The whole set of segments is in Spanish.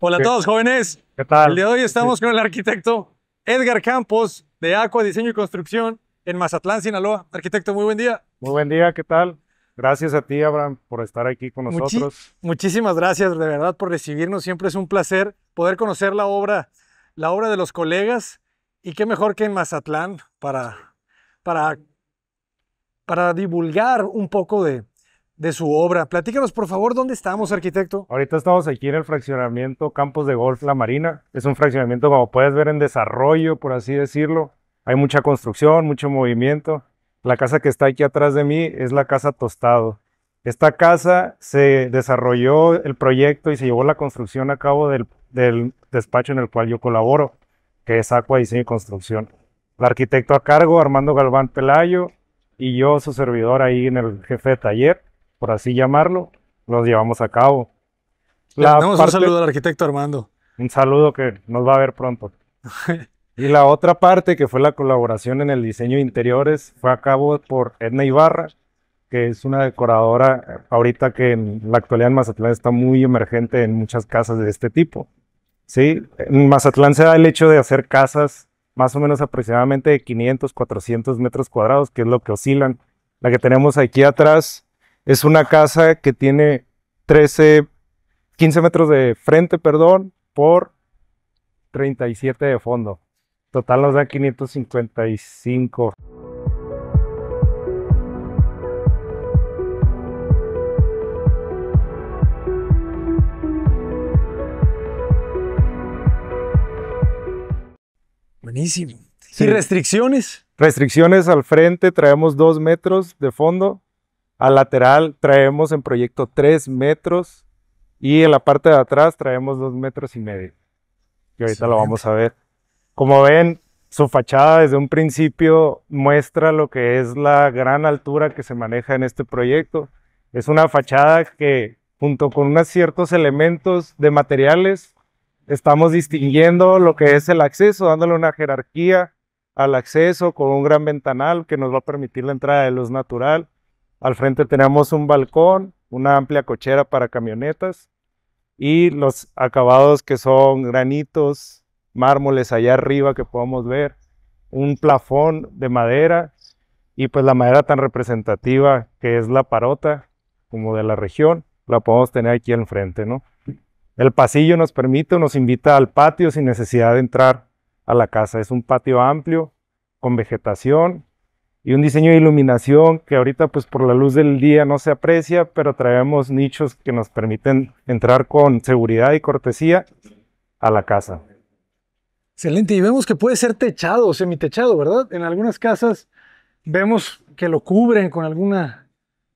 Hola a todos, jóvenes. ¿Qué tal? El día de hoy estamos con el arquitecto Edgar Campos de Aqua Diseño y Construcción en Mazatlán, Sinaloa. Arquitecto, muy buen día. Muy buen día, ¿qué tal? Gracias a ti, Abraham, por estar aquí con nosotros. muchísimas gracias, de verdad, por recibirnos. Siempre es un placer poder conocer la obra, la obra de los colegas. Y qué mejor que en Mazatlán para, para, para divulgar un poco de, de su obra. Platícanos, por favor, ¿dónde estamos, arquitecto? Ahorita estamos aquí en el fraccionamiento Campos de Golf La Marina. Es un fraccionamiento, como puedes ver, en desarrollo, por así decirlo. Hay mucha construcción, mucho movimiento. La casa que está aquí atrás de mí es la Casa Tostado. Esta casa se desarrolló el proyecto y se llevó la construcción a cabo del, despacho en el cual yo colaboro, que es Aqua Diseño y Construcción. El arquitecto a cargo, Armando Galván Pelayo, y yo, su servidor ahí en el jefe de taller por así llamarlo, los llevamos a cabo. Le damos un saludo al arquitecto Armando. Un saludo que nos va a ver pronto. y la otra parte, que fue la colaboración en el diseño de interiores, fue a cabo por Edna Ibarra, que es una decoradora ahorita que en la actualidad en Mazatlán está muy emergente en muchas casas de este tipo. Sí, en Mazatlán se da el hecho de hacer casas más o menos aproximadamente de 500, 400 metros cuadrados, que es lo que oscilan. La que tenemos aquí atrás es una casa que tiene 13, 15 metros de frente, perdón, por 37 de fondo. Total nos da 555. Buenísimo. ¿Y restricciones? Restricciones al frente, traemos dos metros de fondo al lateral traemos en proyecto 3 metros y en la parte de atrás traemos 2 metros y medio. Y ahorita lo vamos a ver. Como ven, su fachada desde un principio muestra lo que es la gran altura que se maneja en este proyecto. Es una fachada que junto con unos ciertos elementos de materiales estamos distinguiendo lo que es el acceso, dándole una jerarquía al acceso con un gran ventanal que nos va a permitir la entrada de luz natural al frente tenemos un balcón, una amplia cochera para camionetas y los acabados que son granitos, mármoles allá arriba que podemos ver, un plafón de madera y pues la madera tan representativa que es la parota como de la región, la podemos tener aquí al frente, ¿no? El pasillo nos permite, nos invita al patio sin necesidad de entrar a la casa. Es un patio amplio con vegetación y un diseño de iluminación que ahorita pues por la luz del día no se aprecia, pero traemos nichos que nos permiten entrar con seguridad y cortesía a la casa. Excelente, y vemos que puede ser techado o semitechado, ¿verdad? En algunas casas vemos que lo cubren con alguna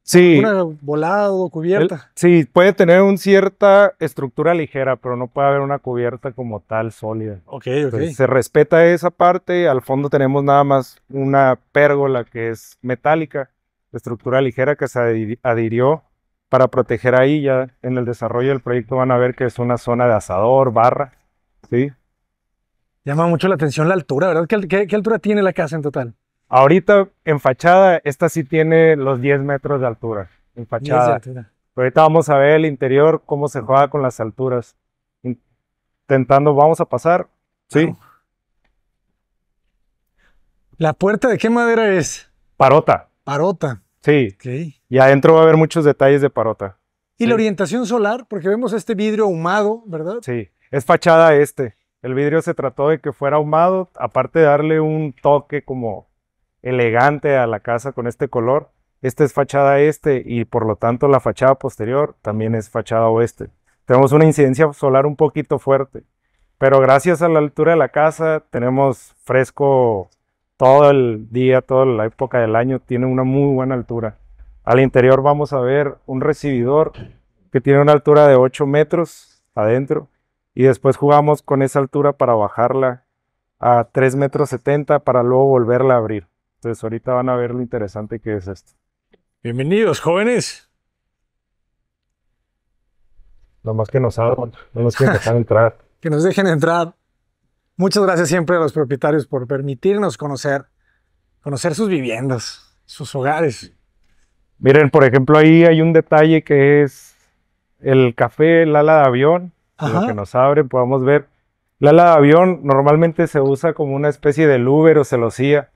Sí. Una volada o cubierta. sí, puede tener una cierta estructura ligera, pero no puede haber una cubierta como tal sólida. Ok, ok. se respeta esa parte. Al fondo tenemos nada más una pérgola que es metálica, estructura ligera que se adhirió para proteger ahí. Ya en el desarrollo del proyecto van a ver que es una zona de asador, barra. Sí. Llama mucho la atención la altura, ¿verdad? qué altura tiene la casa en total? Ahorita en fachada, esta sí tiene los 10 metros de altura. En fachada. Pero ahorita vamos a ver el interior, cómo se juega con las alturas. Intentando, vamos a pasar. Sí. ¿La puerta de qué madera es? Parota. Parota. Sí. Y adentro va a haber muchos detalles de parota. ¿Y la orientación solar? Porque vemos este vidrio ahumado, ¿verdad? Sí, es fachada este. El vidrio se trató de que fuera ahumado, aparte de darle un toque como elegante a la casa con este color. Esta es fachada este y por lo tanto la fachada posterior también es fachada oeste. Tenemos una incidencia solar un poquito fuerte, pero gracias a la altura de la casa tenemos fresco todo el día, toda la época del año, tiene una muy buena altura. Al interior vamos a ver un recibidor que tiene una altura de 8 metros adentro y después jugamos con esa altura para bajarla a 3 metros 70 para luego volverla a abrir. Entonces ahorita van a ver lo interesante que es esto. Bienvenidos, jóvenes. más que nos abran, no nos quieren entrar. que nos dejen entrar. Muchas gracias siempre a los propietarios por permitirnos conocer, conocer sus viviendas, sus hogares. Miren, por ejemplo, ahí hay un detalle que es el café, el ala de avión, lo que nos abre, podamos ver. La ala de avión normalmente se usa como una especie de lúber o celosía.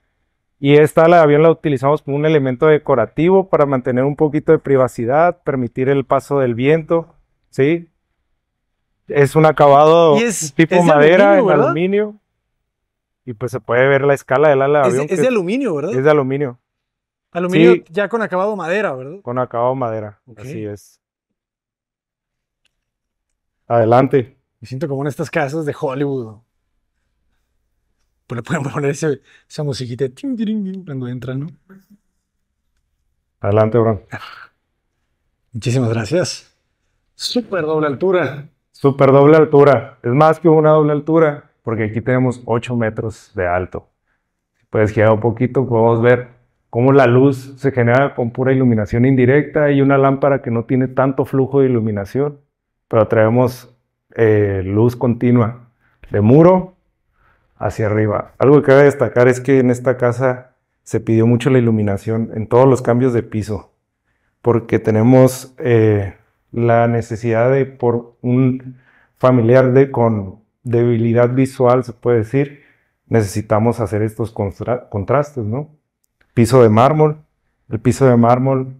Y esta la avión la utilizamos como un elemento decorativo para mantener un poquito de privacidad, permitir el paso del viento, ¿sí? Es un acabado tipo madera aluminio, en aluminio. Y pues se puede ver la escala del ala de avión. Es, de aluminio, ¿verdad? Es de aluminio. Aluminio ya con acabado madera, ¿verdad? Con acabado madera, así es. Adelante. Me siento como en estas casas de Hollywood pues le podemos poner esa musiquita cuando entra, ¿no? Adelante, Bron. Muchísimas gracias. Súper doble altura. Súper doble altura. Es más que una doble altura, porque aquí tenemos 8 metros de alto. Si puedes girar un poquito, podemos ver cómo la luz se genera con pura iluminación indirecta y una lámpara que no tiene tanto flujo de iluminación, pero traemos eh, luz continua de muro hacia arriba. Algo que cabe destacar es que en esta casa se pidió mucho la iluminación en todos los cambios de piso, porque tenemos eh, la necesidad de, por un familiar de, con debilidad visual, se puede decir, necesitamos hacer estos contrastes, ¿no? Piso de mármol, el piso de mármol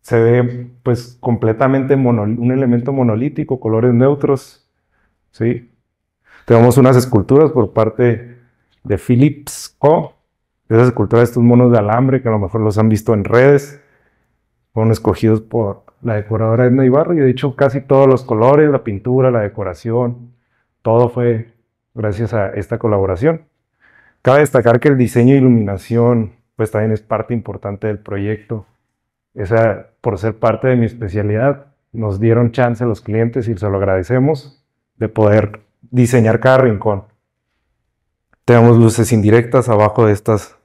se ve pues completamente un elemento monolítico, colores neutros, ¿sí? Tenemos unas esculturas por parte de Philips Co. Esas esculturas de estos monos de alambre que a lo mejor los han visto en redes. Fueron escogidos por la decoradora Edna Ibarra y de hecho casi todos los colores, la pintura, la decoración, todo fue gracias a esta colaboración. Cabe destacar que el diseño e iluminación pues también es parte importante del proyecto. Esa, por ser parte de mi especialidad, nos dieron chance a los clientes y se lo agradecemos de poder diseñar cada rincón. Tenemos luces indirectas abajo de estas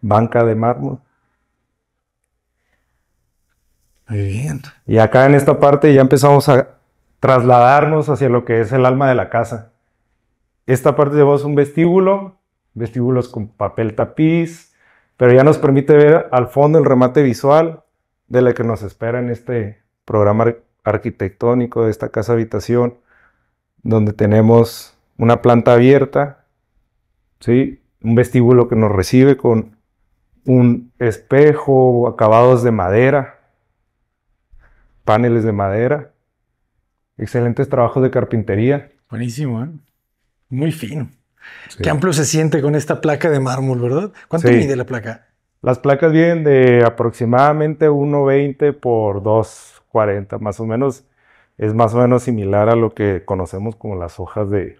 bancas de mármol. Muy bien. Y acá en esta parte ya empezamos a trasladarnos hacia lo que es el alma de la casa. Esta parte llevamos un vestíbulo, vestíbulos con papel tapiz, pero ya nos permite ver al fondo el remate visual de lo que nos espera en este programa arquitectónico de esta casa habitación donde tenemos una planta abierta, ¿sí? un vestíbulo que nos recibe con un espejo, acabados de madera, paneles de madera, excelentes trabajos de carpintería. Buenísimo, ¿eh? muy fino. Qué amplio se siente con esta placa de mármol, ¿verdad? ¿Cuánto mide la placa? Las placas vienen de aproximadamente 1,20 por 2,40, más o menos es más o menos similar a lo que conocemos como las hojas de,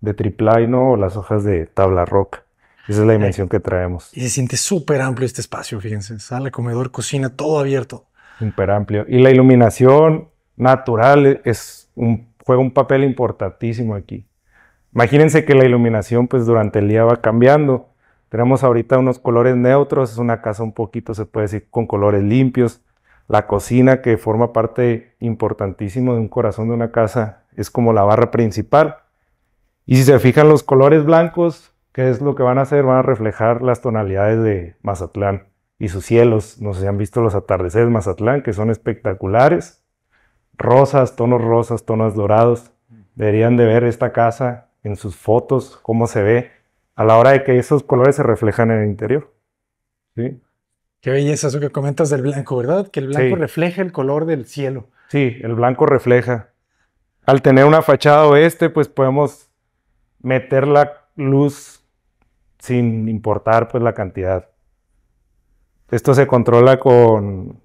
de triplay, ¿no? O las hojas de tabla roca. Esa es la dimensión que traemos. Y se siente súper amplio este espacio, fíjense. Sala, comedor, cocina, todo abierto. Súper amplio. Y la iluminación natural es un, juega un papel importantísimo aquí. Imagínense que la iluminación pues durante el día va cambiando. Tenemos ahorita unos colores neutros, es una casa un poquito, se puede decir, con colores limpios. La cocina, que forma parte importantísimo de un corazón de una casa, es como la barra principal. Y si se fijan los colores blancos, ¿qué es lo que van a hacer? Van a reflejar las tonalidades de Mazatlán y sus cielos. No sé han visto los atardeceres de Mazatlán, que son espectaculares. Rosas, tonos rosas, tonos dorados. Deberían de ver esta casa en sus fotos, cómo se ve a la hora de que esos colores se reflejan en el interior. ¿Sí? Qué belleza eso que comentas del blanco, ¿verdad? Que el blanco refleja el color del cielo. Sí, el blanco refleja. Al tener una fachada oeste, pues podemos meter la luz sin importar pues la cantidad. Esto se controla con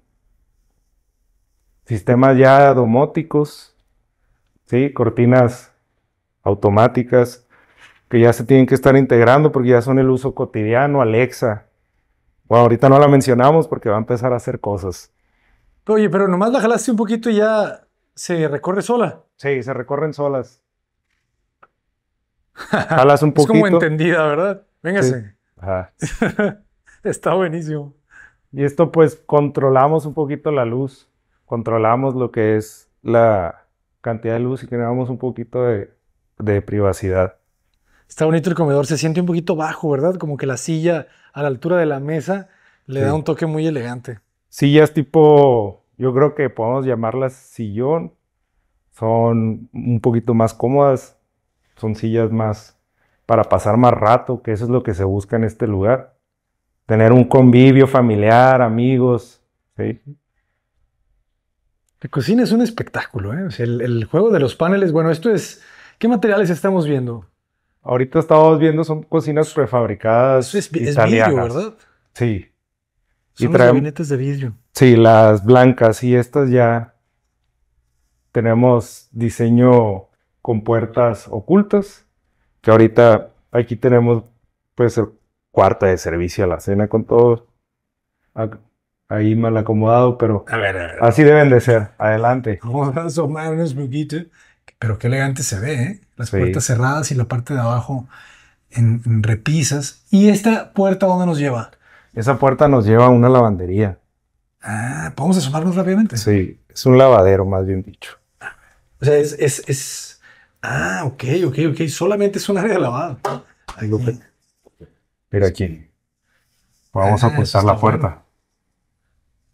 sistemas ya domóticos, ¿sí? cortinas automáticas que ya se tienen que estar integrando porque ya son el uso cotidiano, Alexa, bueno, ahorita no la mencionamos porque va a empezar a hacer cosas. Oye, pero nomás la jalaste un poquito y ya se recorre sola. Sí, se recorren solas. Jalas un poquito. es como entendida, ¿verdad? Véngase. Ajá. Está buenísimo. Y esto pues controlamos un poquito la luz, controlamos lo que es la cantidad de luz y generamos un poquito de, de privacidad. Está bonito el comedor, se siente un poquito bajo, ¿verdad? Como que la silla a la altura de la mesa, le da un toque muy elegante. Sillas tipo, yo creo que podemos llamarlas sillón, son un poquito más cómodas, son sillas más para pasar más rato, que eso es lo que se busca en este lugar. Tener un convivio familiar, amigos, La cocina es un espectáculo, ¿eh? el, el, juego de los paneles, bueno, esto es, ¿qué materiales estamos viendo? Ahorita estábamos viendo, son cocinas prefabricadas es, vidrio, ¿verdad? Sí. Son y gabinetes de vidrio. Sí, las blancas y estas ya tenemos diseño con puertas ocultas, que ahorita aquí tenemos puede ser cuarta de servicio a la cena con todo. Ahí mal acomodado, pero así deben de ser. Adelante. Vamos a un poquito. Pero qué elegante se ve, ¿eh? Las puertas cerradas y la parte de abajo en, repisas. ¿Y esta puerta dónde nos lleva? Esa puerta nos lleva a una lavandería. Ah, ¿podemos asomarnos rápidamente? Sí, es un lavadero, más bien dicho. O sea, es, es, Ah, ok, ok, ok. Solamente es un área de lavado. Pero aquí. Vamos a ah, pulsar la puerta.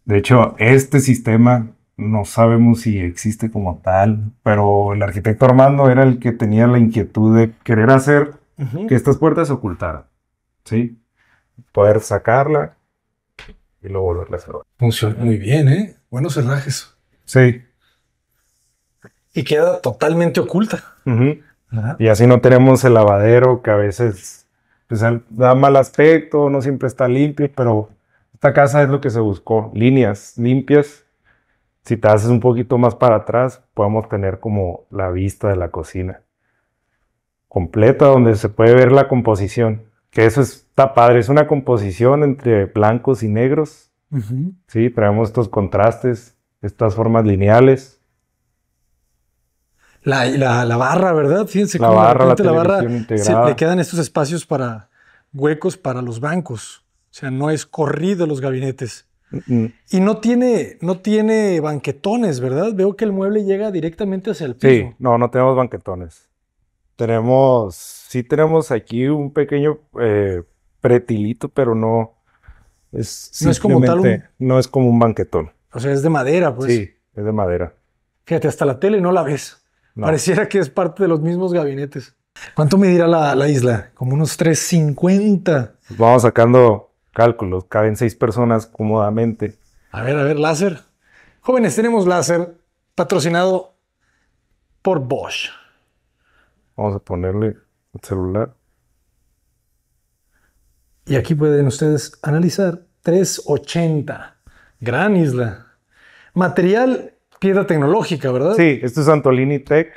De hecho, este sistema no sabemos si existe como tal, pero el arquitecto Armando era el que tenía la inquietud de querer hacer que estas puertas se ocultaran, ¿sí? Poder sacarla y luego volverla a cerrar. Funciona muy bien, ¿eh? Buenos cerrajes. Sí. Y queda totalmente oculta. Y así no tenemos el lavadero que a veces pues, da mal aspecto, no siempre está limpio, pero esta casa es lo que se buscó, líneas limpias si te haces un poquito más para atrás, podemos tener como la vista de la cocina completa, donde se puede ver la composición. Que eso está padre, es una composición entre blancos y negros. Sí, traemos estos contrastes, estas formas lineales. La, barra, ¿verdad? Fíjense la cómo barra, la, la barra se, le quedan estos espacios para huecos para los bancos. O sea, no es corrido los gabinetes. Y no tiene, no tiene banquetones, ¿verdad? Veo que el mueble llega directamente hacia el piso. Sí, no, no tenemos banquetones. Tenemos, sí tenemos aquí un pequeño eh, pretilito, pero no es no es como tal un... no es como un banquetón. O sea, es de madera, pues. Sí, es de madera. Fíjate, hasta la tele no la ves. Pareciera que es parte de los mismos gabinetes. ¿Cuánto medirá la, la isla? Como unos 350. Vamos sacando cálculos, caben seis personas cómodamente. A ver, a ver, láser. Jóvenes, tenemos láser patrocinado por Bosch. Vamos a ponerle el celular. Y aquí pueden ustedes analizar 380. Gran isla. Material, piedra tecnológica, ¿verdad? Sí, esto es Antolini Tech.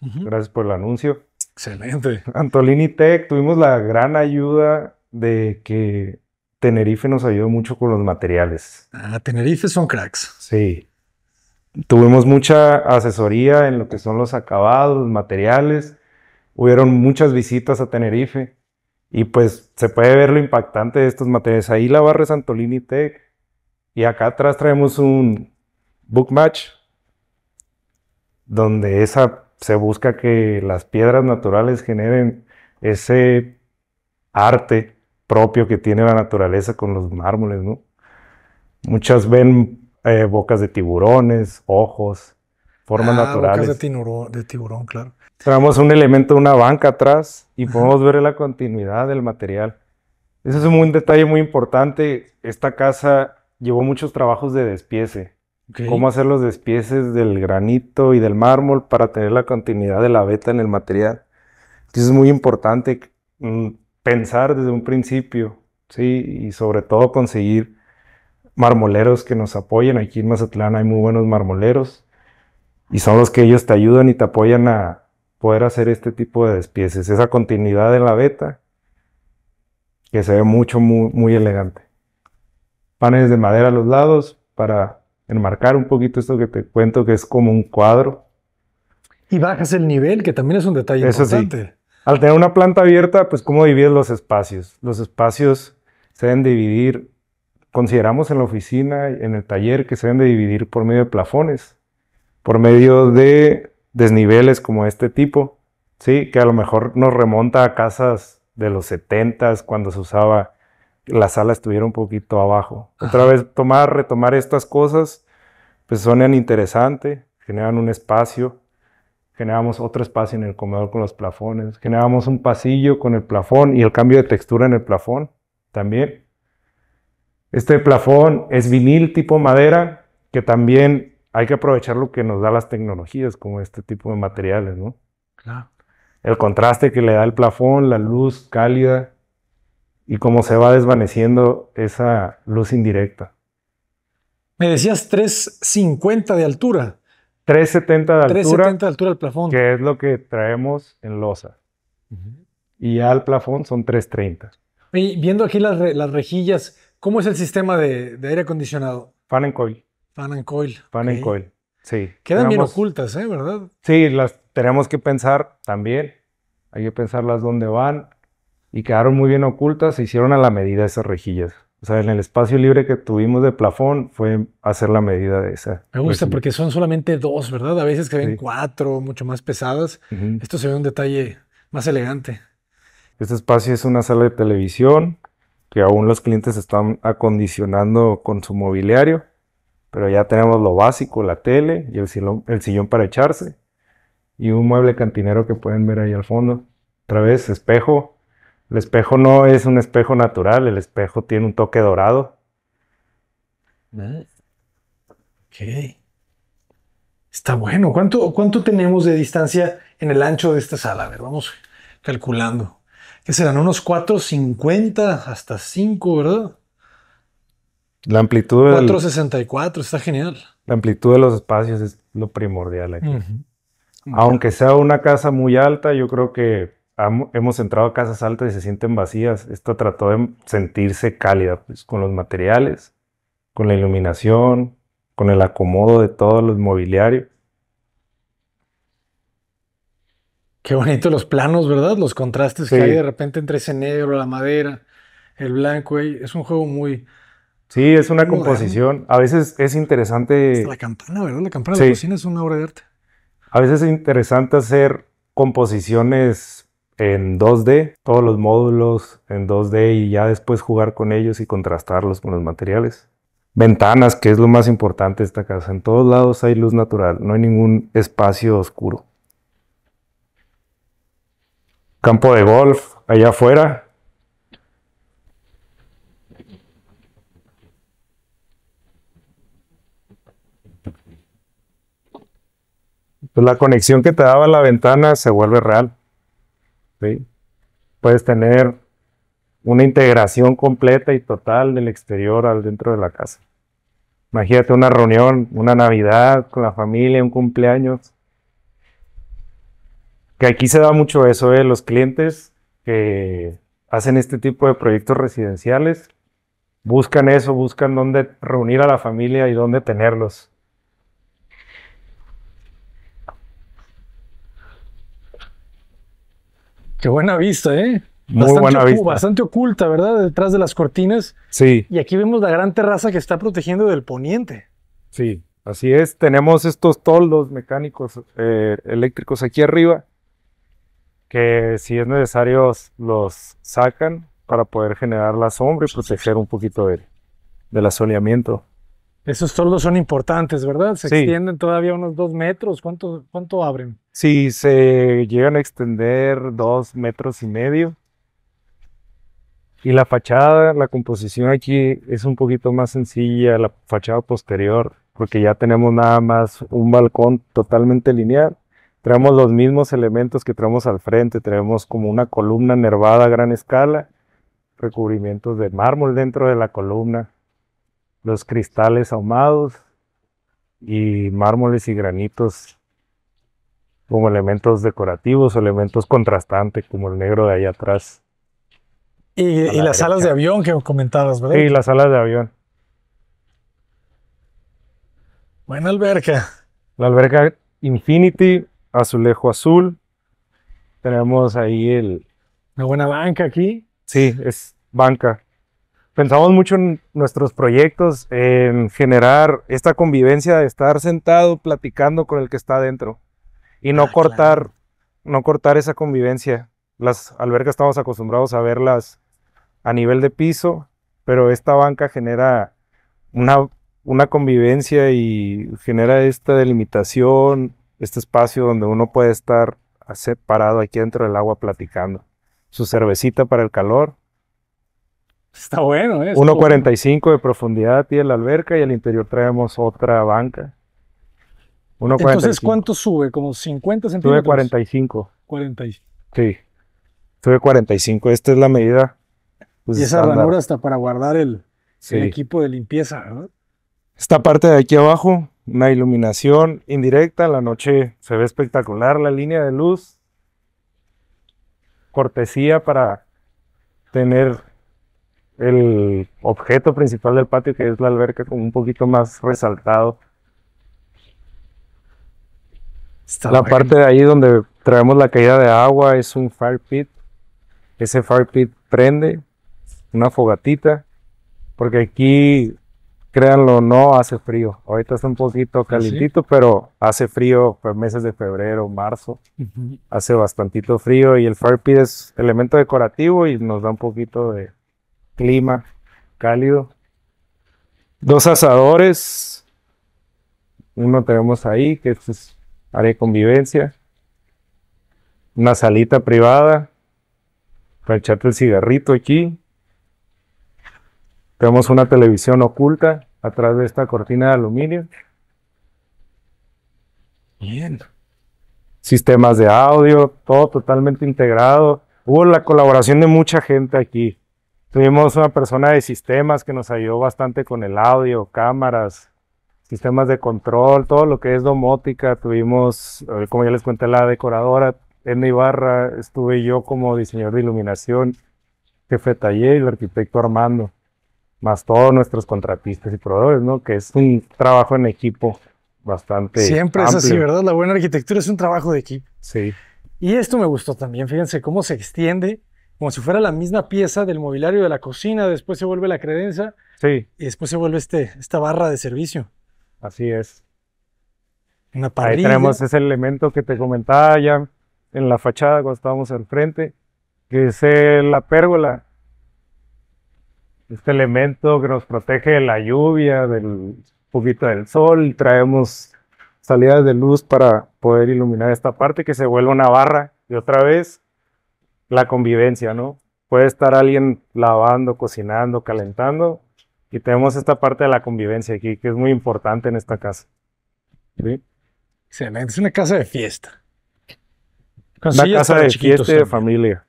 Gracias por el anuncio. Excelente. Antolini Tech, tuvimos la gran ayuda de que Tenerife nos ayudó mucho con los materiales. Ah, Tenerife son cracks. Sí. Tuvimos mucha asesoría en lo que son los acabados, los materiales. Hubieron muchas visitas a Tenerife. Y pues se puede ver lo impactante de estos materiales. Ahí la barra Santolini Tech. Y acá atrás traemos un bookmatch. Donde esa se busca que las piedras naturales generen ese arte propio que tiene la naturaleza con los mármoles, ¿no? Muchas ven eh, bocas de tiburones, ojos, formas ah, naturales. Bocas de, tiburón, de tiburón, claro. Traemos un elemento de una banca atrás y podemos ver la continuidad del material. Ese es un detalle muy importante. Esta casa llevó muchos trabajos de despiece. Cómo hacer los despieces del granito y del mármol para tener la continuidad de la veta en el material. Entonces es muy importante mm, pensar desde un principio, ¿sí? Y sobre todo conseguir marmoleros que nos apoyen. Aquí en Mazatlán hay muy buenos marmoleros y son los que ellos te ayudan y te apoyan a poder hacer este tipo de despieces. Esa continuidad en la veta que se ve mucho, muy, elegante. Panes de madera a los lados para enmarcar un poquito esto que te cuento que es como un cuadro. Y bajas el nivel, que también es un detalle importante. Al tener una planta abierta, pues cómo divides los espacios. Los espacios se deben dividir, consideramos en la oficina, en el taller, que se deben dividir por medio de plafones, por medio de desniveles como este tipo, ¿sí? que a lo mejor nos remonta a casas de los 70s, cuando se usaba la sala estuviera un poquito abajo. Otra vez, tomar, retomar estas cosas, pues sonan interesante, generan un espacio generamos otro espacio en el comedor con los plafones, generamos un pasillo con el plafón y el cambio de textura en el plafón también. Este plafón es vinil tipo madera, que también hay que aprovechar lo que nos da las tecnologías, como este tipo de materiales, ¿no? Claro. El contraste que le da el plafón, la luz cálida y cómo se va desvaneciendo esa luz indirecta. Me decías 350 de altura. 370 de altura. 370 al plafón. Que es lo que traemos en losa. Y al plafón son 330. Y viendo aquí las, las rejillas, ¿cómo es el sistema de, aire acondicionado? Fan and coil. Fan and coil. Fan and coil, sí. Quedan bien ocultas, ¿eh? ¿Verdad? Sí, las tenemos que pensar también. Hay que pensarlas dónde van. Y quedaron muy bien ocultas. Se hicieron a la medida esas rejillas. O sea, en el espacio libre que tuvimos de plafón fue hacer la medida de esa. Me gusta porque son solamente dos, ¿verdad? A veces que ven cuatro, mucho más pesadas. Esto se ve un detalle más elegante. Este espacio es una sala de televisión que aún los clientes están acondicionando con su mobiliario, pero ya tenemos lo básico, la tele y el sillón, el sillón para echarse y un mueble cantinero que pueden ver ahí al fondo. Otra vez, espejo, el espejo no es un espejo natural, el espejo tiene un toque dorado. Ah, ok. Está bueno. ¿Cuánto, cuánto tenemos de distancia en el ancho de esta sala? A ver, vamos calculando. ¿Qué serán unos 4.50 hasta 5, ¿verdad? La amplitud de. 464, está genial. La amplitud de los espacios es lo primordial aquí. Aunque sea una casa muy alta, yo creo que hemos entrado a casas altas y se sienten vacías. Esto trató de sentirse cálida pues, con los materiales, con la iluminación, con el acomodo de todo el mobiliario. Qué bonito los planos, ¿verdad? Los contrastes que hay de repente entre ese negro, la madera, el blanco. Es un juego muy. Sí, es una composición. A veces es interesante. la campana, ¿verdad? La campana de la cocina es una obra de arte. A veces es interesante hacer composiciones en 2D, todos los módulos en 2D y ya después jugar con ellos y contrastarlos con los materiales. Ventanas, que es lo más importante de esta casa. En todos lados hay luz natural, no hay ningún espacio oscuro. Campo de golf, allá afuera, pues la conexión que te daba la ventana se vuelve real. Puedes tener una integración completa y total del exterior al dentro de la casa. Imagínate una reunión, una Navidad con la familia, un cumpleaños. Que aquí se da mucho eso de ¿eh? los clientes que hacen este tipo de proyectos residenciales. Buscan eso, buscan dónde reunir a la familia y dónde tenerlos. Qué buena vista, ¿eh? Muy bastante buena vista. Bastante oculta, ¿verdad? Detrás de las cortinas. Sí. Y aquí vemos la gran terraza que está protegiendo del poniente. Sí, así es. Tenemos estos toldos mecánicos eh, eléctricos aquí arriba, que si es necesario los sacan para poder generar la sombra y proteger un poquito del asoleamiento. Esos toldos son importantes, ¿verdad? Se extienden todavía unos dos metros. ¿Cuánto, ¿Cuánto abren? Sí, se llegan a extender dos metros y medio. Y la fachada, la composición aquí es un poquito más sencilla, la fachada posterior, porque ya tenemos nada más un balcón totalmente lineal. Traemos los mismos elementos que traemos al frente, traemos como una columna nervada a gran escala, recubrimientos de mármol dentro de la columna, los cristales ahumados y mármoles y granitos como elementos decorativos, elementos contrastantes, como el negro de ahí atrás. Y, las alas de avión que comentabas, ¿verdad? Sí, las alas de avión. Buena alberca. La alberca Infinity, azulejo azul. Tenemos ahí el... Una buena banca aquí. Sí, es banca pensamos mucho en nuestros proyectos, en generar esta convivencia de estar sentado platicando con el que está adentro y no ah, cortar, no cortar esa convivencia. Las albercas estamos acostumbrados a verlas a nivel de piso, pero esta banca genera una, una convivencia y genera esta delimitación, este espacio donde uno puede estar separado aquí dentro del agua platicando. Su cervecita para el calor Está bueno, ¿eh? 1.45 de profundidad tiene la alberca y al interior traemos otra banca. Entonces, ¿cuánto sube? ¿Como 50 centímetros? Sube 45. 40. Sí, sube 45. Esta es la medida. Pues, y esa ranura hasta para guardar el, equipo de limpieza, ¿no? Esta parte de aquí abajo, una iluminación indirecta. la noche se ve espectacular la línea de luz. Cortesía para tener el objeto principal del patio, que es la alberca, con un poquito más resaltado. la parte de ahí donde traemos la caída de agua es un fire pit. Ese fire pit prende una fogatita, porque aquí, créanlo no, hace frío. Ahorita está un poquito ¿Ah, calentito pero hace frío pues, meses de febrero, marzo. Hace bastantito frío y el fire pit es elemento decorativo y nos da un poquito de clima cálido. Dos asadores. Uno tenemos ahí, que es área de convivencia. Una salita privada para echarte el cigarrito aquí. Tenemos una televisión oculta atrás de esta cortina de aluminio. Bien. Sistemas de audio, todo totalmente integrado. Hubo la colaboración de mucha gente aquí. Tuvimos una persona de sistemas que nos ayudó bastante con el audio, cámaras, sistemas de control, todo lo que es domótica. Tuvimos, como ya les conté, la decoradora Edna Ibarra, estuve yo como diseñador de iluminación, jefe de taller y el arquitecto Armando, más todos nuestros contratistas y proveedores, ¿no? Que es un trabajo en equipo bastante. Siempre es así, ¿verdad? La buena arquitectura es un trabajo de equipo. Sí. Y esto me gustó también, fíjense cómo se extiende como si fuera la misma pieza del mobiliario de la cocina, después se vuelve la credencia sí. y después se vuelve este, esta barra de servicio. Así es. Una parrilla. Ahí tenemos ese elemento que te comentaba ya en la fachada cuando estábamos al frente, que es la pérgola. Este elemento que nos protege de la lluvia, del poquito del sol, traemos salidas de luz para poder iluminar esta parte que se vuelve una barra y otra vez la convivencia, ¿no? Puede estar alguien lavando, cocinando, calentando, y tenemos esta parte de la convivencia aquí, que es muy importante en esta casa. ¿Sí? Excelente, es una casa de fiesta. Una casa de fiesta de familia.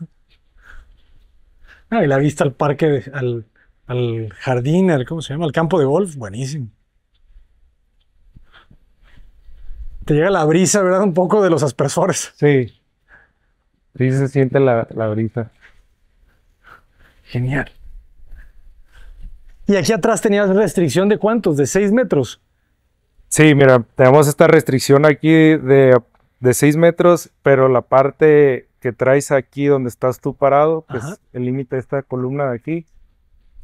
Ah, y la vista al parque, al, al jardín, ¿cómo se llama? Al campo de golf, buenísimo. Te llega la brisa, ¿verdad? Un poco de los aspersores. Sí. Sí se siente la, brisa. Genial. Y aquí atrás tenías restricción de cuántos, de 6 metros. Sí, mira, tenemos esta restricción aquí de, de 6 metros, pero la parte que traes aquí donde estás tú parado, pues el límite de esta columna de aquí,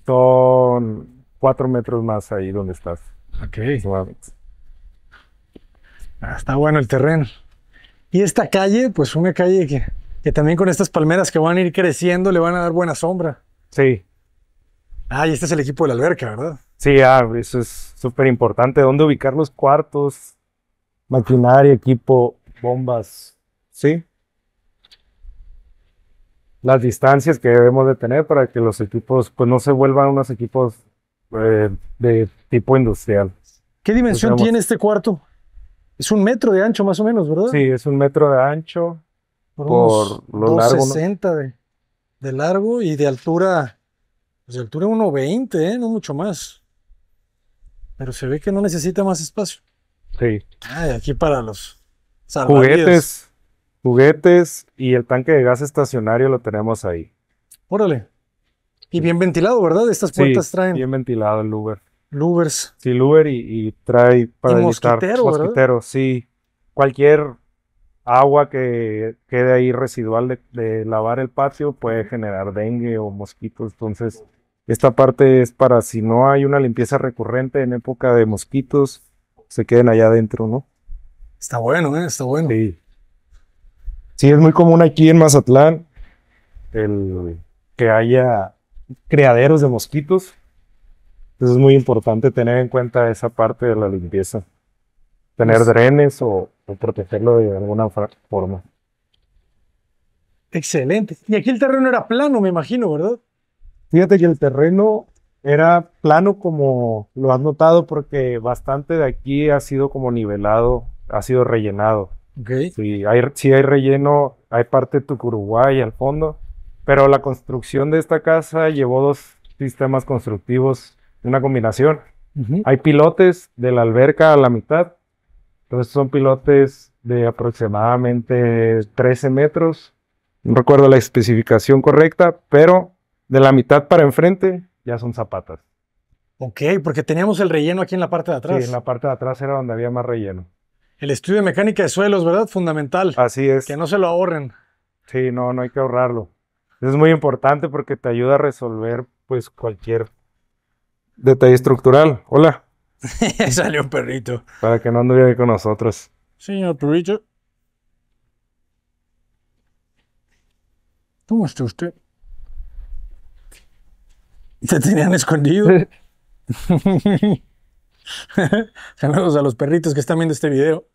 son 4 metros más ahí donde estás. Ok. Ah, está bueno el terreno. Y esta calle, pues una calle que que también con estas palmeras que van a ir creciendo le van a dar buena sombra. Sí. Ah, y este es el equipo de la alberca, ¿verdad? Sí, ah, eso es súper importante. ¿Dónde ubicar los cuartos? Maquinaria, equipo, bombas. Sí. Las distancias que debemos de tener para que los equipos pues, no se vuelvan unos equipos eh, de tipo industrial. ¿Qué dimensión pues, tiene este cuarto? Es un metro de ancho más o menos, ¿verdad? Sí, es un metro de ancho por, de, de, largo y de altura, pues de altura 1.20, ¿eh? no mucho más. Pero se ve que no necesita más espacio. Sí. Ay, aquí para los juguetes, juguetes y el tanque de gas estacionario lo tenemos ahí. Órale. Y bien ventilado, ¿verdad? Estas puertas traen. Bien ventilado el Uber. Lubers. Sí, Uber y, trae para y mosquitero, sí. Cualquier agua que quede ahí residual de, lavar el patio puede generar dengue o mosquitos. Entonces, esta parte es para si no hay una limpieza recurrente en época de mosquitos, se queden allá adentro, ¿no? Está bueno, eh, Está bueno. Sí. Sí, es muy común aquí en Mazatlán el que haya criaderos de mosquitos. Entonces es muy importante tener en cuenta esa parte de la limpieza. Tener pues drenes o pues, protegerlo de alguna forma. Excelente. Y aquí el terreno era plano, me imagino, ¿verdad? Fíjate que el terreno era plano como lo has notado porque bastante de aquí ha sido como nivelado, ha sido rellenado. Okay. Sí, hay, relleno, hay parte de Tucuruguay al fondo, pero la construcción de esta casa llevó dos sistemas constructivos, una combinación. Hay pilotes de la alberca a la mitad estos son pilotes de aproximadamente 13 metros. No recuerdo la especificación correcta, pero de la mitad para enfrente ya son zapatas. Ok, porque teníamos el relleno aquí en la parte de atrás. Sí, en la parte de atrás era donde había más relleno. El estudio de mecánica de suelos, ¿verdad? Fundamental. Así es. Que no se lo ahorren. Sí, no, no hay que ahorrarlo. Es muy importante porque te ayuda a resolver pues cualquier detalle estructural. Hola. Salió un perrito. Para que no anduviera con nosotros. Señor perrito. ¿Cómo está usted? ¿Se tenían escondido. Saludos a los perritos que están viendo este video.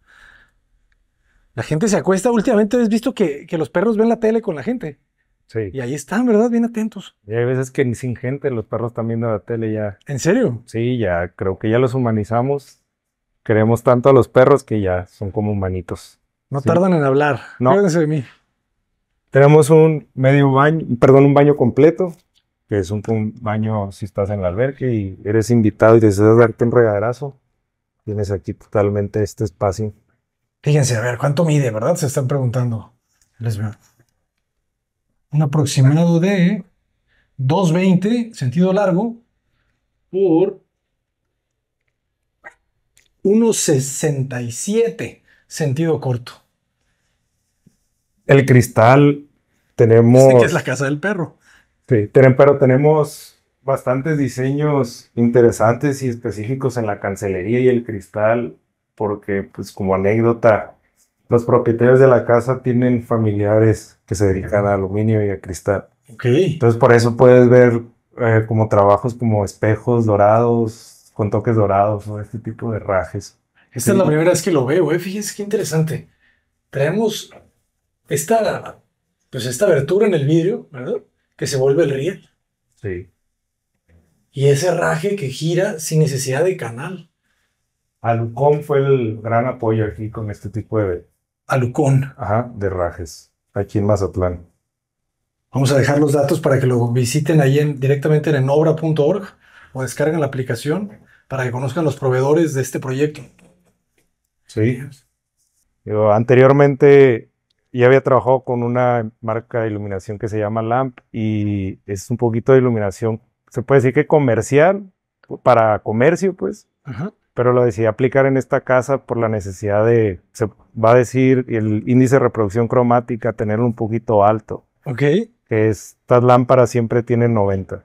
La gente se acuesta. Últimamente has visto que los perros ven la tele con la gente. Y ahí están, ¿verdad? Bien atentos. Y hay veces que sin gente los perros también de la tele ya. ¿En serio? Sí, ya creo que ya los humanizamos. Creemos tanto a los perros que ya son como humanitos. No tardan en hablar. No. de mí. Tenemos un medio baño, perdón, un baño completo, que es un, baño si estás en el albergue y eres invitado y deseas darte un regaderazo. Tienes aquí totalmente este espacio. Fíjense, a ver, ¿cuánto mide, verdad? Se están preguntando. Les un aproximado de 2.20 sentido largo por 1.67 sentido corto. El cristal tenemos... que es la casa del perro. Sí, pero tenemos bastantes diseños interesantes y específicos en la cancelería y el cristal, porque pues como anécdota los propietarios de la casa tienen familiares que se dedican a aluminio y a cristal. Okay. Entonces por eso puedes ver eh, como trabajos como espejos dorados, con toques dorados o este tipo de rajes. Esta es la primera vez que lo veo, ¿eh? fíjense qué interesante. Traemos esta, pues esta abertura en el vidrio, ¿verdad? Que se vuelve el riel. Sí. Y ese raje que gira sin necesidad de canal. Alucón fue el gran apoyo aquí con este tipo de, Alucón. Ajá, de Rajes, aquí en Mazatlán. Vamos a dejar los datos para que lo visiten ahí directamente en obra.org o descarguen la aplicación para que conozcan los proveedores de este proyecto. Sí. Yo anteriormente ya había trabajado con una marca de iluminación que se llama LAMP y es un poquito de iluminación, se puede decir que comercial, para comercio, pues. Ajá pero lo decidí aplicar en esta casa por la necesidad de, se va a decir, el índice de reproducción cromática, tenerlo un poquito alto. Ok. Que estas lámparas siempre tienen 90.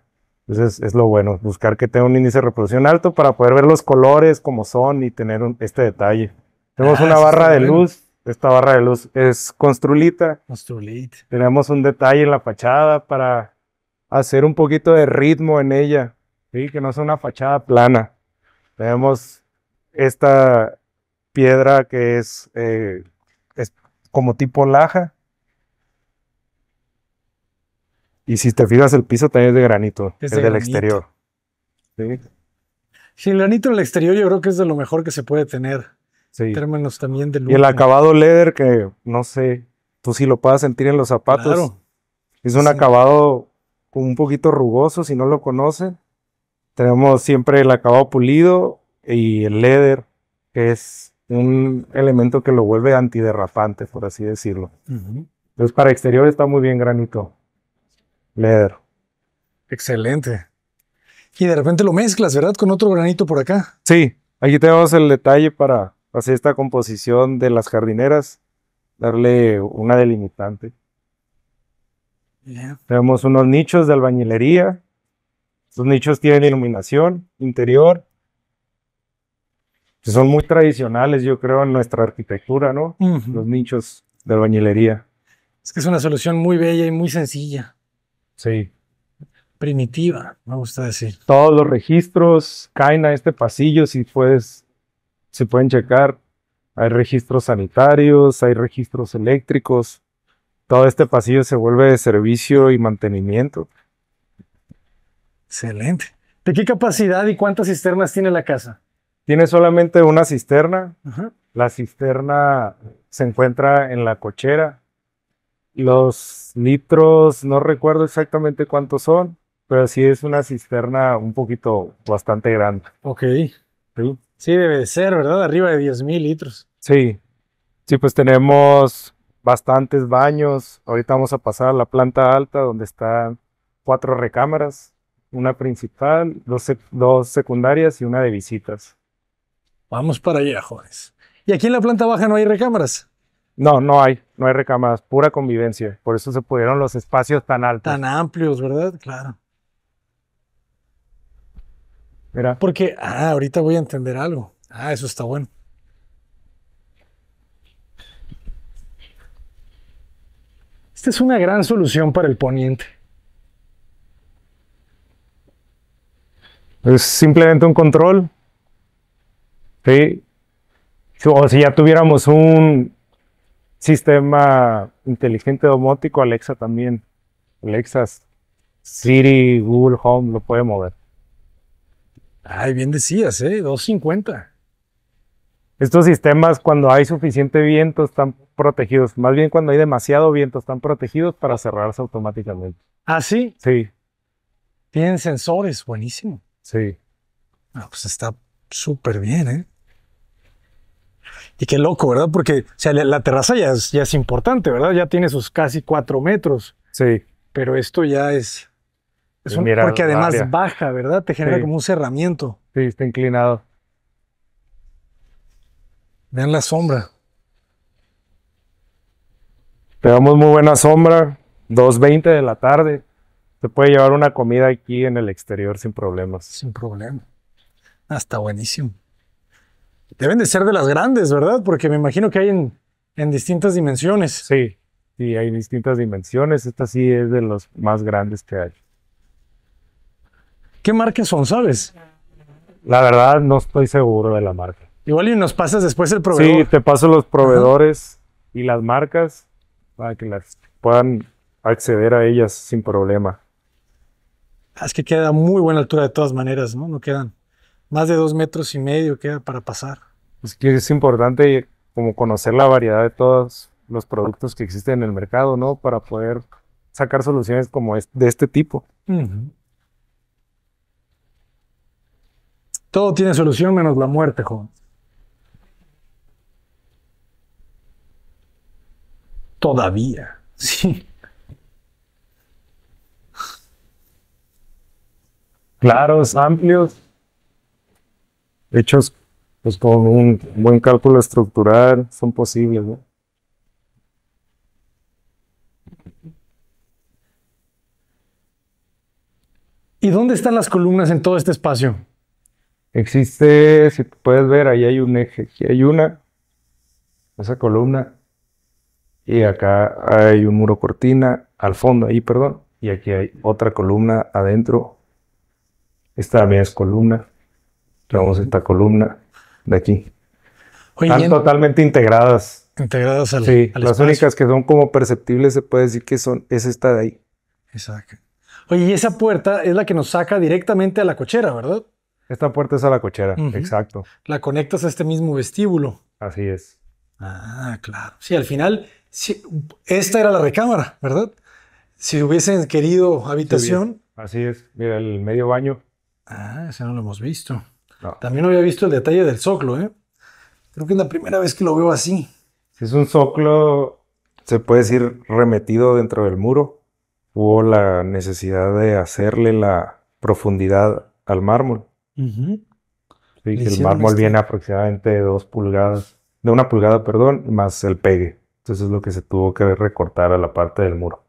Entonces es lo bueno, buscar que tenga un índice de reproducción alto para poder ver los colores como son y tener este detalle. Tenemos ah, una barra de luz, esta barra de luz es construlita. Construlita. Tenemos un detalle en la fachada para hacer un poquito de ritmo en ella, ¿sí? que no sea una fachada plana. Tenemos esta piedra que eh, es, como tipo laja. Y si te fijas, el piso también es de granito, es, del exterior. Sí. el granito en el exterior yo creo que es de lo mejor que se puede tener. Sí. En términos también de luz. Y el acabado leather que, no sé, tú sí lo puedas sentir en los zapatos. Claro. Es un acabado un poquito rugoso, si no lo conocen. Tenemos siempre el acabado pulido y el leather, que es un elemento que lo vuelve antiderrapante, por así decirlo. Entonces, para exterior está muy bien granito. Leather. Excelente. Y de repente lo mezclas, ¿verdad? Con otro granito por acá. Sí, aquí tenemos el detalle para hacer esta composición de las jardineras, darle una delimitante. Tenemos unos nichos de albañilería los nichos tienen iluminación interior. Son muy tradicionales, yo creo, en nuestra arquitectura, ¿no? Los nichos de albañilería. Es que es una solución muy bella y muy sencilla. Sí. Primitiva, me gusta decir. Todos los registros caen a este pasillo, si puedes, se pueden checar. Hay registros sanitarios, hay registros eléctricos. Todo este pasillo se vuelve de servicio y mantenimiento. Excelente. ¿De qué capacidad y cuántas cisternas tiene la casa? Tiene solamente una cisterna. La cisterna se encuentra en la cochera. Los litros, no recuerdo exactamente cuántos son, pero sí es una cisterna un poquito bastante grande. Ok. Sí, debe de ser, ¿verdad? Arriba de 10 mil litros. Sí. Sí, pues tenemos bastantes baños. Ahorita vamos a pasar a la planta alta donde están cuatro recámaras una principal, dos, dos secundarias y una de visitas. Vamos para allá, jóvenes. ¿Y aquí en la planta baja no hay recámaras? No, no hay, no hay recámaras, pura convivencia. Por eso se pudieron los espacios tan altos. Tan amplios, ¿verdad? Claro. Mira. Porque, ah, ahorita voy a entender algo. Ah, eso está bueno. Esta es una gran solución para el poniente. Es simplemente un control. ¿sí? O si ya tuviéramos un sistema inteligente domótico, Alexa también. Alexa, Siri, Google Home lo puede mover. Ay, bien decías, ¿eh? 250. Estos sistemas cuando hay suficiente viento están protegidos. Más bien cuando hay demasiado viento están protegidos para cerrarse automáticamente. ¿Ah, sí? Sí. Tienen sensores, buenísimo. Sí. Ah, pues está súper bien, ¿eh? Y qué loco, ¿verdad? Porque sea, la, terraza ya es, importante, ¿verdad? Ya tiene sus casi cuatro metros. Sí. Pero esto ya es... es un, porque además baja, ¿verdad? Te genera como un cerramiento. Sí, está inclinado. Vean la sombra. Tenemos muy buena sombra. 2.20 de la tarde. Se puede llevar una comida aquí en el exterior sin problemas. Sin problema. Hasta ah, buenísimo. Deben de ser de las grandes, ¿verdad? Porque me imagino que hay en, distintas dimensiones. Sí, sí, hay distintas dimensiones. Esta sí es de los más grandes que hay. ¿Qué marcas son, sabes? La verdad, no estoy seguro de la marca. Igual y nos pasas después el proveedor. Sí, te paso los proveedores y las marcas para que las puedan acceder a ellas sin problema. Es que queda muy buena altura de todas maneras, ¿no? No quedan más de dos metros y medio queda para pasar. Es que es importante como conocer la variedad de todos los productos que existen en el mercado, ¿no? Para poder sacar soluciones como de este tipo. Todo tiene solución menos la muerte, joven. Todavía, sí. claros, amplios, hechos pues, con un buen cálculo estructural, son posibles. ¿Y dónde están las columnas en todo este espacio? Existe, si puedes ver, ahí hay un eje, aquí hay una, esa columna, y acá hay un muro cortina al fondo, ahí, perdón, y aquí hay otra columna adentro esta también es columna. Tenemos esta columna de aquí. Están totalmente integradas. Integradas al, sí, las únicas que son como perceptibles se puede decir que son es esta de ahí. Exacto. Oye, y esa puerta es la que nos saca directamente a la cochera, ¿verdad? Esta puerta es a la cochera, exacto. La conectas a este mismo vestíbulo. Así es. Ah, claro. Sí, al final, esta era la recámara, ¿verdad? Si hubiesen querido habitación. así es. Mira, el medio baño. Ah, ese no lo hemos visto. También No. había visto el detalle del soclo, ¿eh? Creo que es la primera vez que lo veo así. Si Es un soclo, se puede decir, remetido dentro del muro. Hubo la necesidad de hacerle la profundidad al mármol. el mármol este viene aproximadamente de dos pulgadas, de una pulgada, perdón, más el pegue. Entonces es lo que se tuvo que recortar a la parte del muro.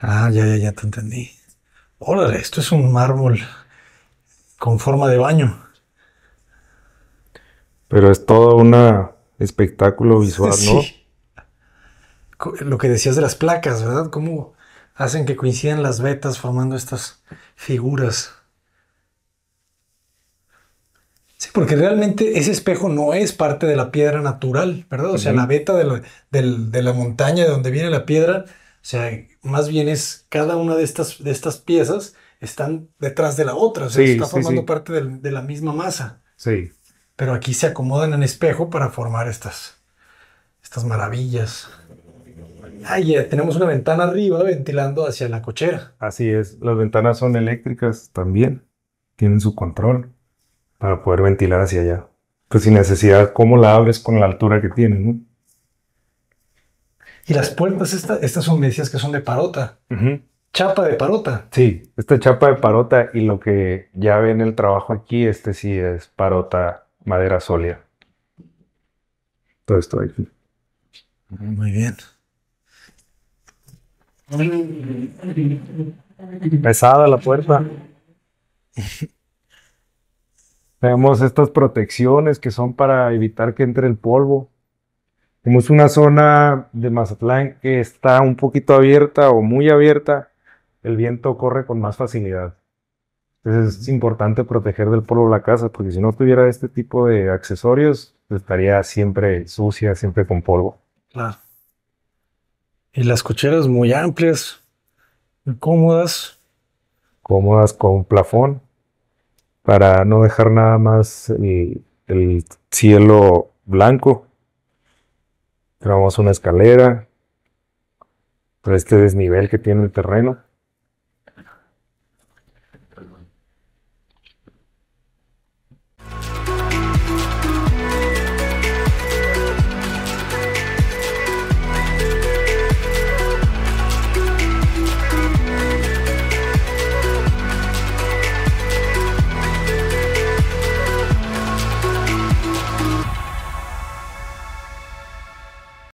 Ah, ya, ya, ya te entendí. Órale, esto es un mármol con forma de baño. Pero es todo un espectáculo visual, ¿no? Lo que decías de las placas, ¿verdad? ¿Cómo hacen que coincidan las vetas formando estas figuras? Sí, porque realmente ese espejo no es parte de la piedra natural, ¿verdad? O sea, la veta de la, montaña de donde viene la piedra, o sea, más bien es cada una de estas, de estas piezas están detrás de la otra, o sea, está formando parte de, la misma masa. Sí. Pero aquí se acomodan en espejo para formar estas, estas maravillas. Ay, eh, tenemos una ventana arriba ventilando hacia la cochera. Así es, las ventanas son eléctricas también, tienen su control para poder ventilar hacia allá. Pues sin necesidad, ¿cómo la abres con la altura que tienen, ¿no? Y las puertas, estas son, me que son de parota chapa de parota. Sí, esta chapa de parota y lo que ya ven el trabajo aquí, este sí es parota madera sólida. Todo esto ahí. Muy bien. Pesada la puerta. Tenemos estas protecciones que son para evitar que entre el polvo. Tenemos una zona de Mazatlán que está un poquito abierta o muy abierta el viento corre con más facilidad. Entonces es importante proteger del polvo la casa, porque si no tuviera este tipo de accesorios, estaría siempre sucia, siempre con polvo. Claro. Y las cocheras muy amplias, cómodas. Cómodas con plafón, para no dejar nada más el, eh, el cielo blanco. Tenemos una escalera, pero este desnivel que tiene el terreno.